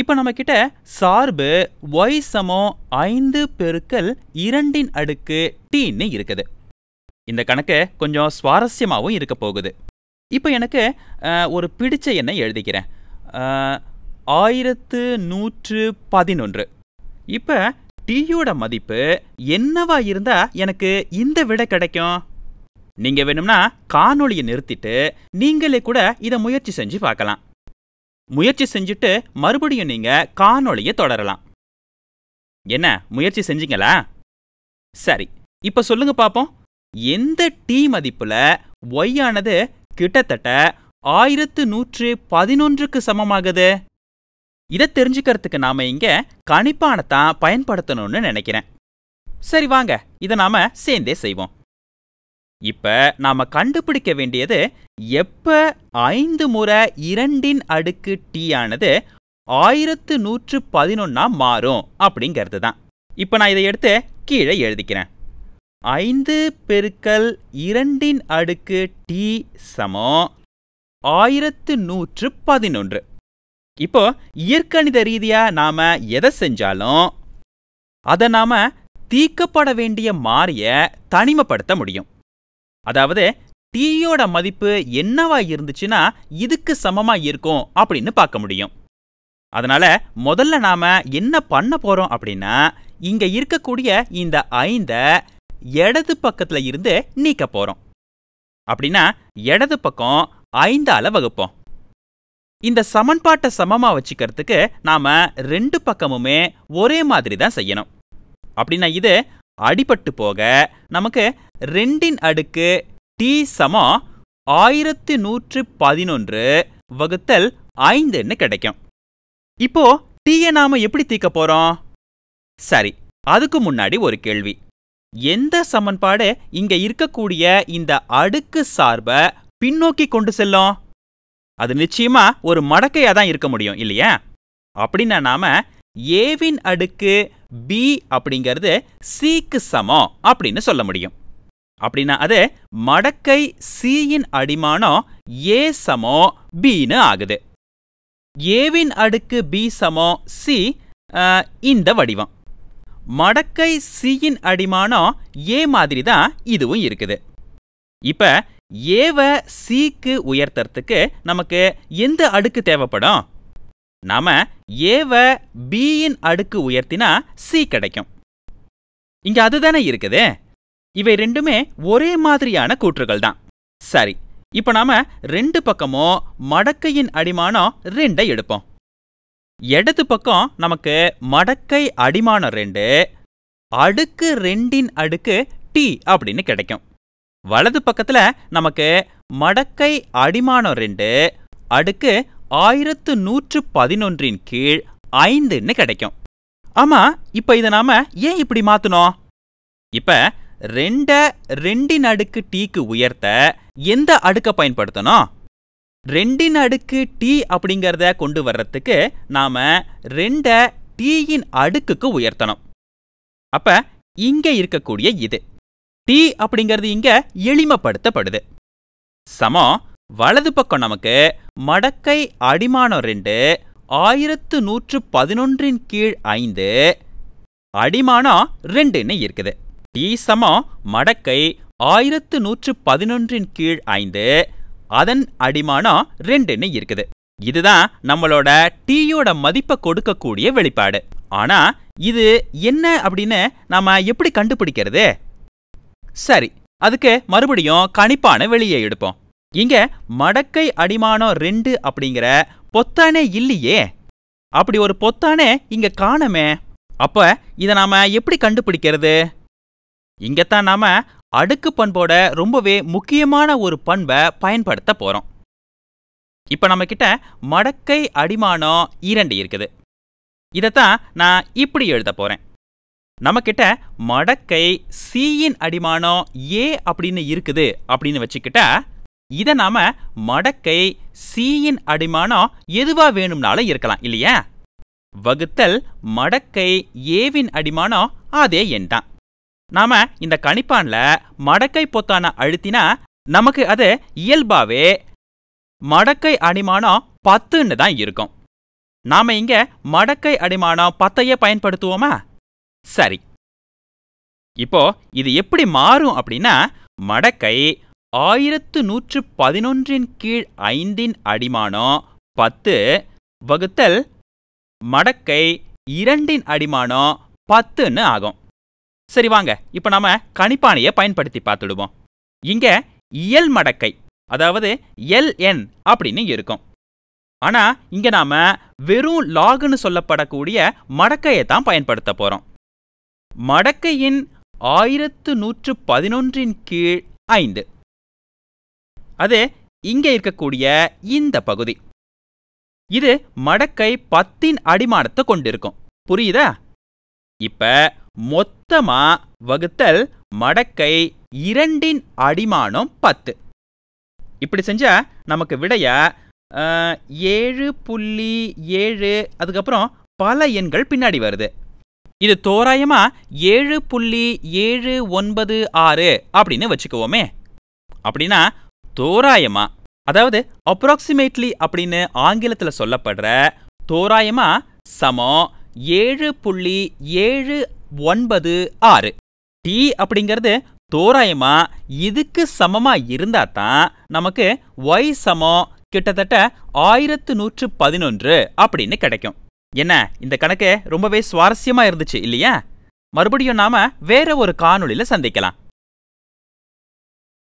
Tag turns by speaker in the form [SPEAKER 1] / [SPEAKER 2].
[SPEAKER 1] இப்போ நம்மக்கிட்ட சார்பு ஒய் சமம் ஐந்து பெருக்கல் இரண்டின் அடுக்கு டீன்னு இருக்குது இந்த கணக்கு கொஞ்சம் சுவாரஸ்யமாகவும் இருக்க போகுது இப்போ எனக்கு ஒரு பிடிச்ச எண்ணை எழுதிக்கிறேன் ஆயிரத்து நூற்று பதினொன்று இப்போ டீயோட மதிப்பு என்னவா இருந்தால் எனக்கு இந்த விடை கிடைக்கும் நீங்கள் வேணும்னா காணொளியை நிறுத்திட்டு நீங்களே கூட இதை முயற்சி செஞ்சு பார்க்கலாம் முயற்சி செஞ்சுட்டு மறுபடியும் நீங்க காணொளியை தொடரலாம் என்ன முயற்சி செஞ்சீங்களா சரி இப்ப சொல்லுங்க பாப்போம் எந்த டி மதிப்புல ஒய் ஆனது கிட்டத்தட்ட ஆயிரத்து நூற்று பதினொன்றுக்கு சமமாகுது இதை தெரிஞ்சுக்கிறதுக்கு நாம இங்க கணிப்பானத்தான் பயன்படுத்தணும்னு நினைக்கிறேன் சரி வாங்க இதை நாம சேர்ந்தே செய்வோம் இப்போ நாம் கண்டுபிடிக்க வேண்டியது எப்போ ஐந்து முறை இரண்டின் அடுக்கு டி ஆனது ஆயிரத்து நூற்று பதினொன்னா மாறும் அப்படிங்கிறது தான் இப்போ நான் இதை எடுத்து கீழே எழுதிக்கிறேன் ஐந்து பெருக்கல் இரண்டின் அடுக்கு டி சமம் ஆயிரத்து நூற்று பதினொன்று இப்போ இயற்கணித ரீதியாக நாம் எதை செஞ்சாலும் அதை நாம் தீக்கப்பட வேண்டிய மாறிய தனிமப்படுத்த முடியும் அதாவது டீயோட மதிப்பு என்னவா இருந்துச்சுன்னா இதுக்கு சமமா இருக்கும் அப்படின்னு பார்க்க முடியும் அதனால முதல்ல நாம என்ன பண்ண போறோம் அப்படின்னா இங்க இருக்கக்கூடிய இந்த ஐந்த இடது பக்கத்துல இருந்து நீக்க போறோம் அப்படின்னா இடது பக்கம் ஐந்தால வகுப்போம் இந்த சமன்பாட்டை சமமா வச்சுக்கிறதுக்கு நாம ரெண்டு பக்கமுமே ஒரே மாதிரி தான் செய்யணும் அப்படின்னா இது அடிபட்டு போக நமக்கு ரெண்டின் அடுக்கு டி சமம் ஆயிரத்தி நூற்று பதினொன்று வகுத்தல் ஐந்துன்னு கிடைக்கும் இப்போ டீயை நாம எப்படி தீக்க போறோம் சரி அதுக்கு முன்னாடி ஒரு கேள்வி எந்த சமன்பாடு இங்க இருக்கக்கூடிய இந்த அடுக்கு சார்பை பின்னோக்கி கொண்டு செல்லும் அது நிச்சயமா ஒரு மடக்கையா தான் இருக்க முடியும் இல்லையா அப்படின்னா நாம ஏவின் அடுக்கு பி அப்படிங்கிறது சிக்கு சமம் அப்படின்னு சொல்ல முடியும் அப்படின்னா அது மடக்கை சியின் அடிமானம் ஏ சமோ பின்னு ஆகுது ஏவின் அடுக்கு பி சமோ சி இந்த வடிவம் மடக்கை சியின் அடிமானம் ஏ மாதிரி தான் இதுவும் இருக்குது இப்போ ஏவை சிக்கு உயர்த்தறதுக்கு நமக்கு எந்த அடுக்கு தேவைப்படும் நாம ஏவை பியின் அடுக்கு உயர்த்தினா சி கிடைக்கும் இங்க அதுதானே இருக்குது இவை ரெண்டுமே ஒரே மாதிரியான கூற்றுகள் தான் சரி இப்ப நாம ரெண்டு பக்கமும் மடக்கையின் அடிமானம் ரெண்டை எடுப்போம் இடது பக்கம் நமக்கு மடக்கை அடிமானம் ரெண்டு அடுக்கு ரெண்டின் அடுக்கு டி அப்படின்னு கிடைக்கும் வலது பக்கத்துல நமக்கு மடக்கை அடிமானம் ரெண்டு அடுக்கு ஆயிரத்து நூற்று பதினொன்றின் கீழ் ஐந்துன்னு கிடைக்கும் ஆமா இப்ப இதை நாம ஏன் இப்படி மாத்தணும் இப்ப ரெண்டை ரெண்டின் அடுக்கு டீக்கு உயர்த்த எந்த அடுக்கை பயன்படுத்தணும் ரெண்டின் அடுக்கு டீ அப்படிங்கிறத கொண்டு வர்றதுக்கு நாம் ரெண்டை டீயின் அடுக்குக்கு உயர்த்தணும் அப்போ இங்கே இருக்கக்கூடிய இது டீ அப்படிங்கிறது இங்கே எளிமைப்படுத்தப்படுது சமம் வலது பக்கம் நமக்கு மடக்கை அடிமானம் ரெண்டு ஆயிரத்து நூற்று பதினொன்றின் கீழ் ஐந்து அடிமானம் ரெண்டுன்னு இருக்குது டி மடக்கை ஆயிரத்து நூற்று பதினொன்றின் கீழ் ஐந்து அதன் அடிமானம் ரெண்டுன்னு இருக்குது இதுதான் நம்மளோட டீயோட மதிப்பை கொடுக்கக்கூடிய வெளிப்பாடு ஆனா இது என்ன அப்படின்னு நாம எப்படி கண்டுபிடிக்கிறது சரி அதுக்கு மறுபடியும் கணிப்பான வெளியே எடுப்போம் இங்க மடக்கை அடிமானம் ரெண்டு அப்படிங்கிற பொத்தானே இல்லையே அப்படி ஒரு பொத்தானே இங்க காணமே அப்ப இதை நாம எப்படி கண்டுபிடிக்கிறது இங்கத்தான் நாம அடுக்கு பண்போட ரொம்பவே முக்கியமான ஒரு பண்பை பயன்படுத்த போகிறோம் இப்போ நம்மக்கிட்ட மடக்கை அடிமானம் இரண்டு இருக்குது இதைத்தான் நான் இப்படி எழுத போகிறேன் நம்மக்கிட்ட மடக்கை சியின் அடிமானம் ஏ அப்படின்னு இருக்குது அப்படின்னு வச்சுக்கிட்ட இதை நாம மடக்கை சியின் அடிமானம் எதுவா வேணும்னாலும் இருக்கலாம் இல்லையா வகுத்தல் மடக்கை ஏவின் அடிமானம் அதே எண் நாம இந்த கணிப்பான்ல மடக்கை பொத்தான அழுத்தினா நமக்கு அது இயல்பாவே மடக்கை அடிமானம் பத்துன்னு தான் இருக்கும் நாம இங்க மடக்கை அடிமானம் பத்தையே பயன்படுத்துவோமா சரி இப்போ இது எப்படி மாறும் அப்படின்னா மடக்கை ஆயிரத்து நூற்று பதினொன்றின் கீழ் ஐந்தின் அடிமானம் பத்து வகுத்தல் மடக்கை இரண்டின் அடிமானம் பத்துன்னு ஆகும் சரி வாங்க இப்போ நாம கணிப்பானையை பயன்படுத்தி பார்த்துடுவோம் இங்க இயல் மடக்கை அதாவது எல் என் அப்படின்னு இருக்கும் ஆனா இங்க நாம வெறும் லாகுன்னு சொல்லப்படக்கூடிய மடக்கையை தான் பயன்படுத்த போறோம் மடக்கையின் ஆயிரத்து நூற்று பதினொன்றின் கீழ் ஐந்து அது இங்கே இருக்கக்கூடிய இந்த பகுதி இது மடக்கை பத்தின் அடிமானத்தை கொண்டிருக்கும் புரியுதா இப்ப மொத்தமா வகுத்தல் மடக்கை இரண்டின் அடிமானம் பத்து இப்படி செஞ்சா நமக்கு விடைய ஏழு புள்ளி ஏழு அதுக்கப்புறம் பல எண்கள் பின்னாடி வருது இது தோராயமா ஏழு புள்ளி ஏழு ஒன்பது ஆறு அப்படின்னு வச்சுக்குவோமே அப்படின்னா தோராயமா அதாவது அப்ராக்சிமேட்லி அப்படின்னு ஆங்கிலத்தில் சொல்லப்படுற தோராயமா சமம் ஏழு புள்ளி ஏழு ஒன்பது ஆறு டி அப்படிங்கிறது தோராயமா இதுக்கு சமமா இருந்தா தான் நமக்கு ஒய் சமம் கிட்டத்தட்ட ஆயிரத்து நூற்று பதினொன்று அப்படின்னு கிடைக்கும் என்ன இந்த கணக்கு ரொம்பவே சுவாரஸ்யமா இருந்துச்சு இல்லையா மறுபடியும் நாம வேற ஒரு காணொளியில சந்திக்கலாம்